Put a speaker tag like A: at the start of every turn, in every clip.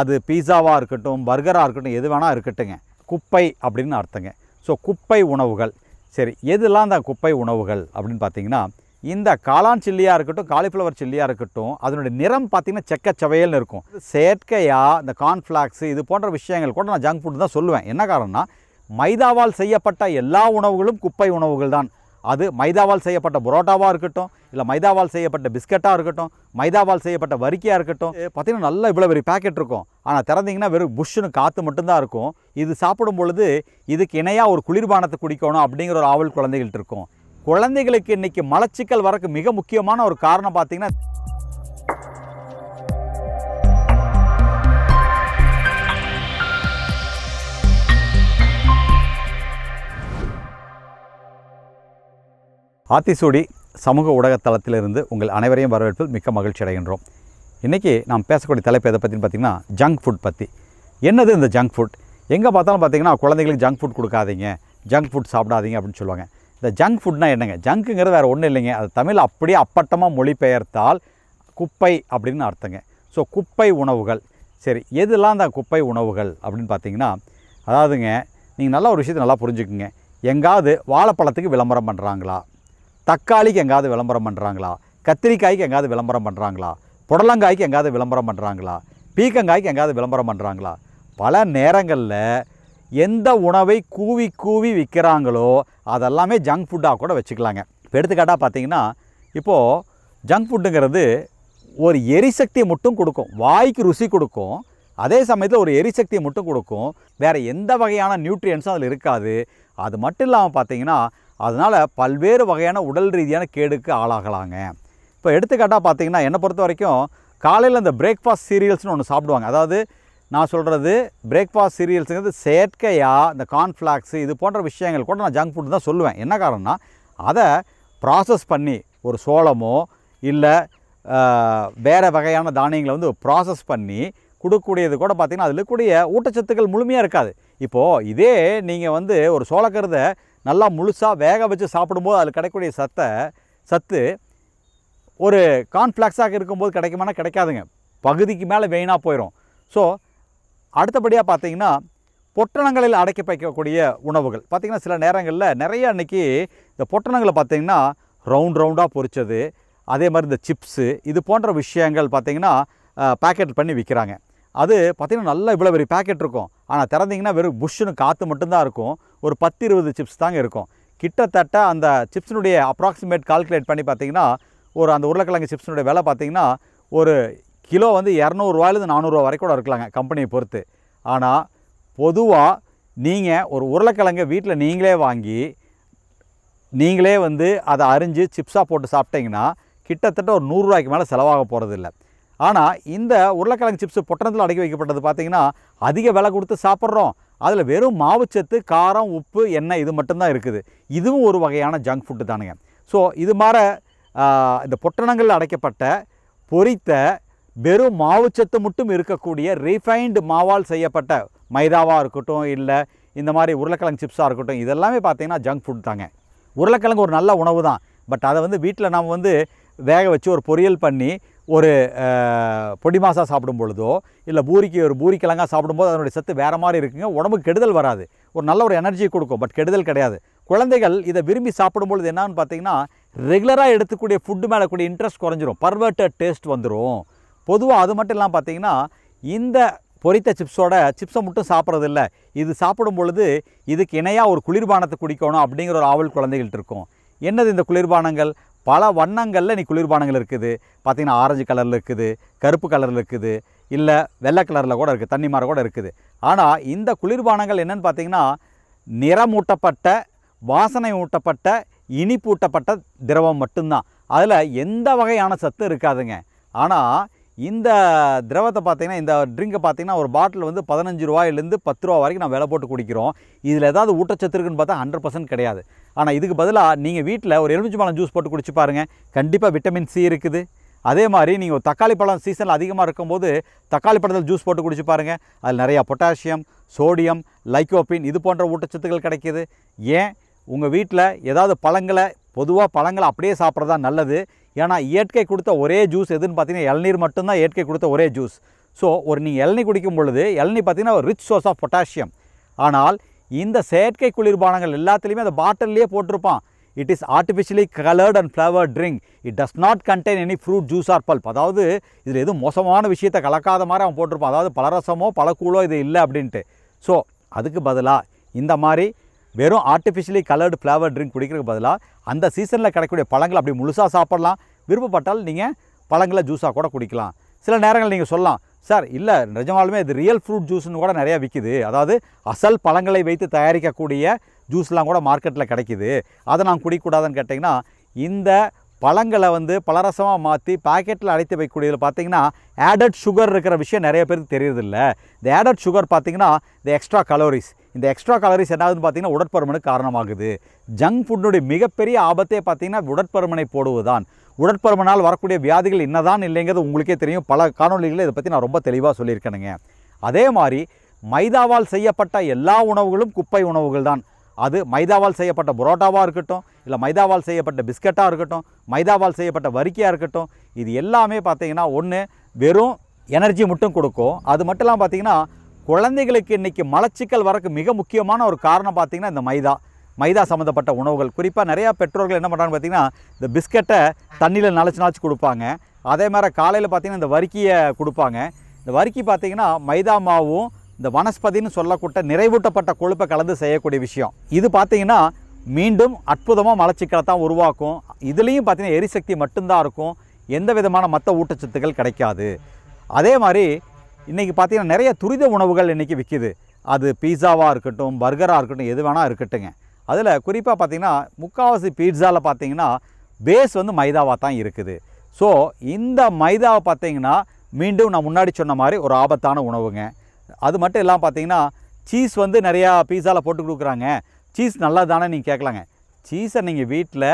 A: அது பீஸாவாக இருக்கட்டும் பர்கராக இருக்கட்டும் எது வேணால் இருக்கட்டுங்க குப்பை அப்படின்னு அர்த்தங்க ஸோ குப்பை உணவுகள் சரி எதுலாம் அந்த குப்பை உணவுகள் அப்படின்னு பார்த்தீங்கன்னா இந்த காளான் சில்லியாக இருக்கட்டும் காலிஃப்ளவர் சில்லியாக இருக்கட்டும் அதனுடைய நிறம் பார்த்திங்கன்னா செக்கச்சவையல்னு இருக்கும் செயற்கையாக இந்த கார்ன்ஃப்ளாக்ஸு இது போன்ற விஷயங்கள் கூட நான் ஜங்க் ஃபுட் தான் சொல்லுவேன் என்ன காரணம்னா மைதாவால் செய்யப்பட்ட எல்லா உணவுகளும் குப்பை உணவுகள் தான் அது மைதாவால் செய்யப்பட்ட புரோட்டாவாக இருக்கட்டும் இல்லை மைதாவால் செய்யப்பட்ட பிஸ்கட்டாக இருக்கட்டும் மைதாவால் செய்யப்பட்ட வரிக்கையாக இருக்கட்டும் பார்த்திங்கன்னா நல்லா இவ்வளோ பெரிய பேக்கெட் இருக்கும் ஆனால் திறந்தீங்கன்னா வெறும் புஷ்ஷுன்னு காற்று மட்டும்தான் இருக்கும் இது சாப்பிடும் பொழுது இதுக்கு இணையாக ஒரு குளிர்பானத்தை குடிக்கணும் அப்படிங்கிற ஒரு ஆவல் குழந்தைகள்ட்ட இருக்கும் குழந்தைகளுக்கு இன்றைக்கி மலச்சிக்கல் வரக்கு மிக முக்கியமான ஒரு காரணம் பார்த்திங்கன்னா ஆத்திசூடி சமூக ஊடகத்தளத்திலிருந்து உங்கள் அனைவரையும் வரவேற்பில் மிக்க மகிழ்ச்சி அடைகின்றோம் இன்றைக்கி நாம் பேசக்கூடிய தலைப்பு எதை பற்றின்னு பார்த்திங்கன்னா ஜங்க் ஃபுட் பற்றி என்னது இந்த ஜங்க் ஃபுட் எங்கே பார்த்தாலும் பார்த்திங்கன்னா குழந்தைங்களுக்கு ஜங்க் ஃபுட் கொடுக்காதீங்க ஜங்க் ஃபுட் சாப்பிடாதீங்க அப்படின்னு சொல்லுவாங்க இந்த ஜங்க் ஃபுட்னால் என்னங்க ஜங்க்குங்கிறது வேறு ஒன்றும் இல்லைங்க அது தமிழ் அப்படியே அப்பட்டமாக மொழிபெயர்த்தால் குப்பை அப்படின்னு அர்த்தங்க ஸோ குப்பை உணவுகள் சரி எதுலாம் அந்த குப்பை உணவுகள் அப்படின்னு பார்த்தீங்கன்னா அதாவதுங்க நீங்கள் நல்லா ஒரு விஷயத்தை நல்லா புரிஞ்சுக்குங்க எங்காவது வாழைப்பழத்துக்கு விளம்பரம் பண்ணுறாங்களா தக்காளிக்கு எங்காவது விளம்பரம் பண்ணுறாங்களா கத்திரிக்காய்க்கு எங்காவது விளம்பரம் பண்ணுறாங்களா புடலங்காய்க்கு எங்காவது விளம்பரம் பண்ணுறாங்களா பீக்கங்காய்க்கு எங்காவது விளம்பரம் பண்ணுறாங்களா பல நேரங்களில் எந்த உணவை கூவி கூவி விற்கிறாங்களோ அதெல்லாமே ஜங்க் ஃபுட்டாக கூட வச்சுக்கலாங்க இப்போ எடுத்துக்காட்டாக பார்த்தீங்கன்னா இப்போது ஜங்க் ஃபுட்டுங்கிறது ஒரு எரிசக்தியை மட்டும் கொடுக்கும் வாய்க்கு ருசி கொடுக்கும் அதே சமயத்தில் ஒரு எரிசக்தியை மட்டும் கொடுக்கும் வேறு எந்த வகையான நியூட்ரியன்ஸும் அதில் இருக்காது அது மட்டும் இல்லாமல் பார்த்தீங்கன்னா அதனால் பல்வேறு வகையான உடல் ரீதியான கேடுக்கு ஆளாகலாங்க இப்போ எடுத்துக்காட்டாக பார்த்தீங்கன்னா என்னை பொறுத்த வரைக்கும் காலையில் அந்த பிரேக்ஃபாஸ்ட் சீரியல்ஸ்னு ஒன்று சாப்பிடுவாங்க அதாவது நான் சொல்கிறது பிரேக்ஃபாஸ்ட் சீரியல்ஸுங்கிறது செயற்கையாக இந்த கார்ன்ஃப்ளாக்ஸ் இது போன்ற விஷயங்கள் கூட நான் ஜங்க் ஃபுட் தான் சொல்லுவேன் என்ன காரணம்னா அதை ப்ராசஸ் பண்ணி ஒரு சோளமோ இல்லை வேறு வகையான தானியங்களை வந்து ப்ராசஸ் பண்ணி கொடுக்கக்கூடியது கூட பார்த்திங்கன்னா அதில் கூடிய ஊட்டச்சத்துக்கள் முழுமையாக இருக்காது இப்போது இதே நீங்கள் வந்து ஒரு சோளக்கருதை நல்லா முழுசாக வேக வச்சு சாப்பிடும்போது அதில் கிடைக்கக்கூடிய சத்தை சத்து ஒரு கான்ஃப்ளாக்ஸாக இருக்கும்போது கிடைக்குமானா கிடைக்காதுங்க பகுதிக்கு மேலே வெயினாக போயிடும் ஸோ அடுத்தபடியாக பார்த்திங்கன்னா பொட்டணங்களில் அடைக்க வைக்கக்கூடிய உணவுகள் பார்த்திங்கன்னா சில நேரங்களில் நிறைய அன்றைக்கி இந்த பொட்டணங்களை பார்த்திங்கன்னா ரவுண்ட் ரவுண்டாக பொறிச்சது அதே மாதிரி இந்த சிப்ஸு இது போன்ற விஷயங்கள் பார்த்திங்கன்னா பேக்கெட் பண்ணி விற்கிறாங்க அது பார்த்திங்கன்னா நல்லா இவ்வளோ பெரிய பேக்கெட் இருக்கும் ஆனால் திறந்திங்கன்னா வெறும் புஷ்ஷுன்னு காற்று மட்டும்தான் இருக்கும் ஒரு பத்து இருபது சிப்ஸ் தாங்க இருக்கும் கிட்டத்தட்ட அந்த சிப்ஸினுடைய அப்ராக்சிமேட் கால்குலேட் பண்ணி பார்த்திங்கன்னா ஒரு அந்த உருளைக்கிழங்கு சிப்ஸினுடைய விலை பார்த்திங்கன்னா ஒரு கிலோ வந்து இரநூறுவாயிலேருந்து நானூறுரூவா வரைக்கும் கூட இருக்கலாங்க கம்பெனியை பொறுத்து ஆனால் பொதுவாக நீங்கள் ஒரு உருளைக்கிழங்கை வீட்டில் நீங்களே வாங்கி நீங்களே வந்து அதை அரிஞ்சு சிப்ஸாக போட்டு சாப்பிட்டிங்கன்னா கிட்டத்தட்ட ஒரு நூறுரூவாய்க்கு மேலே செலவாக போகிறதில்ல ஆனால் இந்த உருளைக்கிழங்கு சிப்ஸ் பொட்டணத்தில் அடக்கி வைக்கப்பட்டது பார்த்திங்கன்னா அதிக விலை கொடுத்து சாப்பிட்றோம் அதில் வெறும் மாவுச்சத்து காரம் உப்பு எண்ணெய் இது மட்டும்தான் இருக்குது இதுவும் ஒரு வகையான ஜங்க் ஃபுட்டு தானுங்க ஸோ இது மாதிரி இந்த பொட்டணங்களில் அடைக்கப்பட்ட பொறித்த வெறும் மாவுச்சத்து மட்டும் இருக்கக்கூடிய ரீஃபைண்டு மாவால் செய்யப்பட்ட மைதாவாக இருக்கட்டும் இல்லை இந்த மாதிரி உருளைக்கிழங்கு சிப்ஸாக இருக்கட்டும் இதெல்லாமே பார்த்திங்கன்னா ஜங்க் ஃபுட் தாங்க உருளைக்கிழங்கு ஒரு நல்ல உணவு தான் பட் அதை வந்து வீட்டில் நாம் வந்து வேக வச்சு ஒரு பொரியல் பண்ணி ஒரு பொடி மாசா சாப்பிடும் பொழுதோ இல்லை பூரிக்கு ஒரு பூரி கிழங்காக சாப்பிடும்போது அதனுடைய சத்து வேறு மாதிரி இருக்குங்க உடம்புக்கு கெடுதல் வராது ஒரு நல்ல ஒரு எனர்ஜி கொடுக்கும் பட் கெடுதல் கிடையாது குழந்தைகள் இதை விரும்பி சாப்பிடும் பொழுது என்னான்னு பார்த்தீங்கன்னா ரெகுலராக எடுத்துக்கூடிய ஃபுட்டு மேலே கூடிய இன்ட்ரெஸ்ட் குறைஞ்சிரும் பர்வர்ட்டட் டேஸ்ட் வந்துடும் பொதுவாக அது மட்டும் இல்லாமல் பார்த்தீங்கன்னா இந்த பொரித்த சிப்ஸோட சிப்ஸை மட்டும் சாப்பிட்றதில்ல இது சாப்பிடும் பொழுது இதுக்கு இணையாக ஒரு குளிர்பானத்தை குடிக்கணும் அப்படிங்கிற ஒரு ஆவல் குழந்தைகள்ட்ட இருக்கும் என்னது இந்த குளிர்பானங்கள் பல வண்ணங்களில் இன்றைக்கி குளிர்பானங்கள் இருக்குது பார்த்திங்கன்னா ஆரஞ்சு கலரில் இருக்குது கருப்பு கலரில் இருக்குது இல்லை வெள்ளை கலரில் கூட இருக்குது தண்ணி மாற கூட இருக்குது ஆனால் இந்த குளிர்பானங்கள் என்னென்னு பார்த்திங்கன்னா நிறமூட்டப்பட்ட வாசனை ஊட்டப்பட்ட இனிப்பூட்டப்பட்ட திரவம் மட்டும்தான் அதில் எந்த வகையான சத்து இருக்காதுங்க ஆனால் இந்த திரவத்தை பார்த்திங்கன்னா இந்த ட்ரிங்கை பார்த்திங்கன்னா ஒரு பாட்டில் வந்து பதினஞ்சு ரூபாயிலேருந்து பத்து ரூபா வரைக்கும் நான் விலை போட்டு குடிக்கிறோம் இதில் ஏதாவது ஊட்டச்சத்து இருக்குன்னு பார்த்தா ஹண்ட்ரட் பர்சன்ட் கிடையாது ஆனால் இதுக்கு பதிலாக நீங்கள் வீட்டில் ஒரு எலுமிச்சை பழம் ஜூஸ் போட்டு குடிச்சு பாருங்கள் கண்டிப்பாக விட்டமின் சி இருக்குது அதே மாதிரி நீங்கள் தக்காளி பழம் சீசனில் அதிகமாக இருக்கும்போது தக்காளி பழத்தில் ஜூஸ் போட்டு குடிச்சு பாருங்கள் அதில் நிறையா பொட்டாசியம் சோடியம் லைக்கோப்பின் இது போன்ற ஊட்டச்சத்துக்கள் கிடைக்கிது ஏன் உங்கள் வீட்டில் ஏதாவது பழங்களை பொதுவாக பழங்களை அப்படியே சாப்பிட்றது தான் நல்லது ஏன்னா இயற்கை கொடுத்த ஒரே ஜூஸ் எதுன்னு பார்த்தீங்கன்னா இளநீர் மட்டும்தான் இயற்கை கொடுத்த ஒரே ஜூஸ் ஸோ ஒரு நீங்கள் இளநீ குடிக்கும் பொழுது இளநீ பார்த்திங்கன்னா ஒரு ரிச் சோர்ஸ் ஆஃப் பொட்டாசியம் ஆனால் இந்த செயற்கை குளிர்பானங்கள் எல்லாத்துலேயுமே அந்த பாட்டில்லையே போட்டிருப்பான் it is artificially coloured and flavour drink it does not contain any fruit juice or pulp அதாவது இதில் எதுவும் மோசமான விஷயத்தை கலக்காத மாதிரி அவன் போட்டிருப்பான் அதாவது பலரசமோ பழக்கூழோ இது இல்லை அப்படின்ட்டு ஸோ அதுக்கு பதிலாக இந்த மாதிரி வெறும் ஆர்டிஃபிஷியலி கலர்டு ஃப்ளவர் ட்ரிங்க் குடிக்கிறதுக்கு பதிலாக அந்த சீசனில் கிடைக்கக்கூடிய பழங்களை அப்படி முழுசாக சாப்பிட்லாம் விருப்பப்பட்டால் நீங்கள் பழங்களை ஜூஸாக கூட குடிக்கலாம் சில நேரங்கள் நீங்கள் சொல்லலாம் சார் இல்லை நிஜமாலுமே இது ரியல் ஃப்ரூட் ஜூஸ்னு கூட நிறையா விற்கிது அதாவது அசல் பழங்களை வைத்து தயாரிக்கக்கூடிய ஜூஸ்லாம் கூட மார்க்கெட்டில் கிடைக்கிது அதை நான் குடிக்கூடாதுன்னு கேட்டிங்கன்னா இந்த பழங்களை வந்து பலரசமாக மாற்றி பாக்கெட்டில் அடைத்து வைக்கக்கூடியதில் பார்த்திங்கன்னா ஆடட் சுகர் இருக்கிற விஷயம் நிறைய பேருக்கு தெரியறதில்ல இந்த ஆடட் சுகர் பார்த்திங்கன்னா இந்த எக்ஸ்ட்ரா கலோரிஸ் இந்த எக்ஸ்ட்ரா கலோரிஸ் என்னாகுதுன்னு பார்த்தீங்கன்னா உடற்பருமனுக்கு காரணமாகுது ஜங்க் ஃபுட்னுடைய மிகப்பெரிய ஆபத்தே பார்த்திங்கன்னா உடற்பருமனை போடுவதுதான் உடற்பருமனால் வரக்கூடிய வியாதிகள் என்னதான் இல்லைங்கிறது உங்களுக்கே தெரியும் பல காணொலிகளில் இதை பற்றி நான் ரொம்ப தெளிவாக சொல்லியிருக்கேனுங்க அதே மாதிரி மைதாவால் செய்யப்பட்ட எல்லா உணவுகளும் குப்பை உணவுகள் தான் அது மைதாவால் செய்யப்பட்ட புரோட்டாவாக இருக்கட்டும் இல்லை மைதாவால் செய்யப்பட்ட பிஸ்கட்டாக இருக்கட்டும் மைதாவால் செய்யப்பட்ட வரிக்கையாக இருக்கட்டும் இது எல்லாமே பார்த்திங்கன்னா ஒன்று வெறும் எனர்ஜி மட்டும் கொடுக்கும் அது மட்டும் இல்லாமல் பார்த்தீங்கன்னா குழந்தைகளுக்கு இன்றைக்கி மலச்சிக்கல் வரக்கு மிக முக்கியமான ஒரு காரணம் பார்த்திங்கன்னா இந்த மைதா மைதா சம்மந்தப்பட்ட உணவுகள் குறிப்பாக நிறையா பெற்றோர்கள் என்ன பண்ணுறாங்க பார்த்திங்கன்னா இந்த பிஸ்கெட்டை தண்ணியில் நனைச்சு நனைச்சு கொடுப்பாங்க அதே மாதிரி காலையில் பார்த்திங்கன்னா இந்த வரிக்கையை கொடுப்பாங்க இந்த வரிக்கி பார்த்திங்கன்னா மைதா மாவும் இந்த வனஸ்பதின்னு சொல்லக்கூட்ட நிறைவூட்டப்பட்ட கொழுப்பை கலந்து செய்யக்கூடிய விஷயம் இது பார்த்திங்கன்னா மீண்டும் அற்புதமாக மலச்சிக்கலை தான் உருவாக்கும் இதுலேயும் பார்த்திங்கன்னா எரிசக்தி மட்டும்தான் இருக்கும் எந்த விதமான மற்ற ஊட்டச்சத்துக்கள் கிடைக்காது அதே மாதிரி இன்றைக்கி பார்த்திங்கன்னா நிறைய துரித உணவுகள் இன்றைக்கி விற்கிது அது பீஸாவாக இருக்கட்டும் பர்கராக இருக்கட்டும் எது வேணால் இருக்கட்டுங்க அதில் குறிப்பாக பார்த்தீங்கன்னா முக்கால்வாசி பீட்ஸாவில் பார்த்தீங்கன்னா பேஸ் வந்து மைதாவாக தான் இருக்குது ஸோ இந்த மைதாவை பார்த்திங்கன்னா மீண்டும் நான் முன்னாடி சொன்ன மாதிரி ஒரு ஆபத்தான உணவுங்க அது மட்டும் இல்லாமல் பார்த்தீங்கன்னா சீஸ் வந்து நிறையா பீஸாவில் போட்டு கொடுக்குறாங்க சீஸ் நல்லா தானே நீங்கள் கேட்கலாங்க சீஸை நீங்கள் வீட்டில்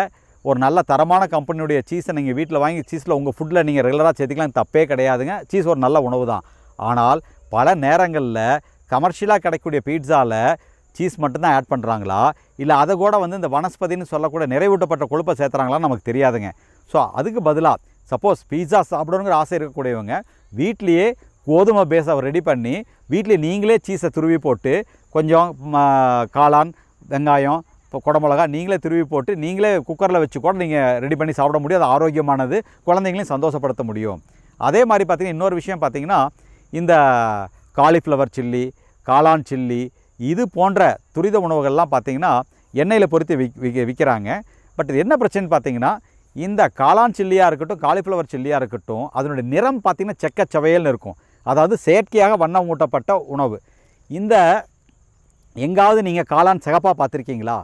A: ஒரு நல்ல தரமான கம்பெனியுடைய சீஸை நீங்கள் வீட்டில் வாங்கி சீஸில் உங்கள் ஃபுட்டில் நீங்கள் ரெகுலராக சேர்த்துக்கலாம் தப்பே கிடையாதுங்க சீஸ் ஒரு நல்ல உணவு தான் ஆனால் பல நேரங்களில் கமர்ஷியலாக கிடைக்கக்கூடிய பீட்ஸாவில் சீஸ் மட்டும்தான் ஆட் பண்ணுறாங்களா இல்லை அதை கூட வந்து இந்த வனஸ்பதின்னு சொல்லக்கூட நிறைவூட்டப்பட்ட கொழுப்பை சேர்த்துறாங்களான்னு நமக்கு தெரியாதுங்க ஸோ அதுக்கு பதிலாக சப்போஸ் பீஸா சாப்பிடணுங்கிற ஆசை இருக்கக்கூடியவங்க வீட்லேயே கோதுமை பேஸை ரெடி பண்ணி வீட்டில் நீங்களே சீஸை துருவி போட்டு கொஞ்சம் காளான் வெங்காயம் இப்போ குடமிளகா நீங்களே திருவி போட்டு நீங்களே குக்கரில் வச்சு கூட நீங்கள் ரெடி பண்ணி சாப்பிட முடியும் அது ஆரோக்கியமானது குழந்தைங்களையும் சந்தோஷப்படுத்த முடியும் அதே மாதிரி பார்த்திங்கன்னா இன்னொரு விஷயம் பார்த்திங்கன்னா இந்த காலிஃப்ளவர் சில்லி காளான் சில்லி இது போன்ற துரித உணவுகள்லாம் பார்த்திங்கன்னா எண்ணெயில் பொறுத்து விக் விற்கிறாங்க பட் இது என்ன பிரச்சனைன்னு பார்த்தீங்கன்னா இந்த காளான் சில்லியாக இருக்கட்டும் காலிஃப்ளவர் சில்லியாக இருக்கட்டும் அதனுடைய நிறம் பார்த்திங்கன்னா செக்கச்சவையல்னு இருக்கும் அதாவது செயற்கையாக வண்ணம் ஊட்டப்பட்ட உணவு இந்த எங்காவது நீங்கள் காளான் சகப்பாக பார்த்துருக்கீங்களா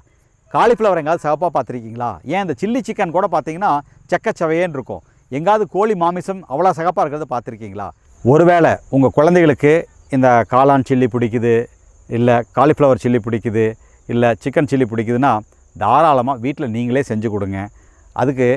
A: காலிஃப்ளவர் எங்காவது சகப்பாக பார்த்துருக்கீங்களா ஏன் இந்த சில்லி சிக்கன் கூட பார்த்திங்கன்னா செக்கச்சவையேன்னு இருக்கும் எங்காவது கோழி மாமிசம் அவ்வளோ சகப்பாக இருக்கிறத பார்த்துருக்கீங்களா ஒருவேளை உங்கள் குழந்தைகளுக்கு இந்த காளான் சில்லி பிடிக்குது இல்லை காலிஃப்ளவர் சில்லி பிடிக்குது இல்லை சிக்கன் சில்லி பிடிக்குதுன்னா தாராளமாக வீட்டில் நீங்களே செஞ்சு கொடுங்க அதுக்கு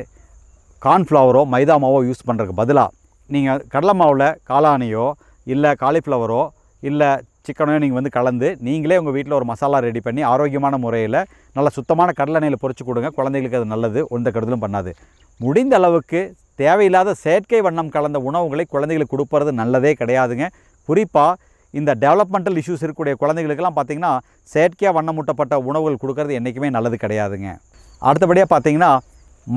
A: கார்ன்ஃப்ளவரோ மைதா மாவோ யூஸ் பண்ணுறதுக்கு பதிலாக நீங்கள் கடலை மாவில் காளானியோ இல்லை காலிஃப்ளவரோ இல்லை சிக்கனோ நீங்கள் வந்து கலந்து நீங்களே உங்கள் வீட்டில் ஒரு மசாலா ரெடி பண்ணி ஆரோக்கியமான முறையில் நல்ல சுத்தமான கடலை எண்ணெயில் பொறிச்சு கொடுங்க குழந்தைங்களுக்கு அது நல்லது எந்த கெடுதலும் பண்ணாது முடிந்த அளவுக்கு தேவையில்லாத செயற்கை வண்ணம் கலந்த உணவுகளை குழந்தைகளுக்கு கொடுப்பறது நல்லதே கிடையாதுங்க குறிப்பாக இந்த டெவலப்மெண்டல் இஷ்யூஸ் இருக்கக்கூடிய குழந்தைகளுக்கெல்லாம் பார்த்திங்கன்னா செயற்கையாக வண்ணமூட்டப்பட்ட உணவுகள் கொடுக்கறது என்றைக்குமே நல்லது கிடையாதுங்க அடுத்தபடியாக பார்த்திங்கன்னா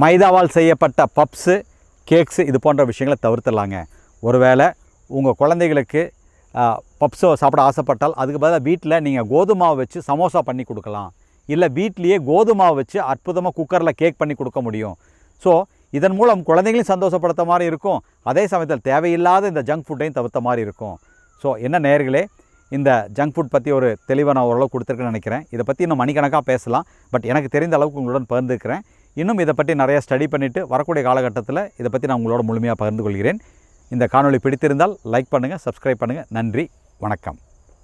A: மைதாவால் செய்யப்பட்ட பப்ஸு கேக்ஸு இது போன்ற விஷயங்களை தவிர்த்துடலாங்க ஒருவேளை உங்கள் குழந்தைகளுக்கு பப்ஸோ சாப்பிட ஆசைப்பட்டால் அதுக்கு பதிலாக வீட்டில் நீங்கள் கோதுமாவை வச்சு சமோசா பண்ணி கொடுக்கலாம் இல்லை வீட்லேயே கோதுமாவை வச்சு அற்புதமாக குக்கரில் கேக் பண்ணி கொடுக்க முடியும் ஸோ இதன் மூலம் குழந்தைங்களையும் சந்தோஷப்படுத்த மாதிரி இருக்கும் அதே சமயத்தில் தேவையில்லாத இந்த ஜங்க் ஃபுட்டையும் தவிர்த்த மாதிரி இருக்கும் ஸோ என்ன நேர்களே இந்த ஜங்க் ஃபுட் பற்றி ஒரு தெளிவாக நான் ஓரளவு கொடுத்துருக்குன்னு நினைக்கிறேன் இதை பற்றி இன்னும் மணிக்கணக்காக பேசலாம் பட் எனக்கு தெரிந்த அளவுக்கு உங்களுடன் பகிர்ந்துருக்கிறேன் இன்னும் இதை பற்றி நிறையா ஸ்டடி பண்ணிவிட்டு வரக்கூடிய காலகட்டத்தில் இதை பற்றி நான் உங்களோட முழுமையாக பகிர்ந்து கொள்கிறேன் இந்த காணொலி பிடித்திருந்தால் லைக் பண்ணுங்கள் சப்ஸ்கிரைப் பண்ணுங்கள் நன்றி வணக்கம்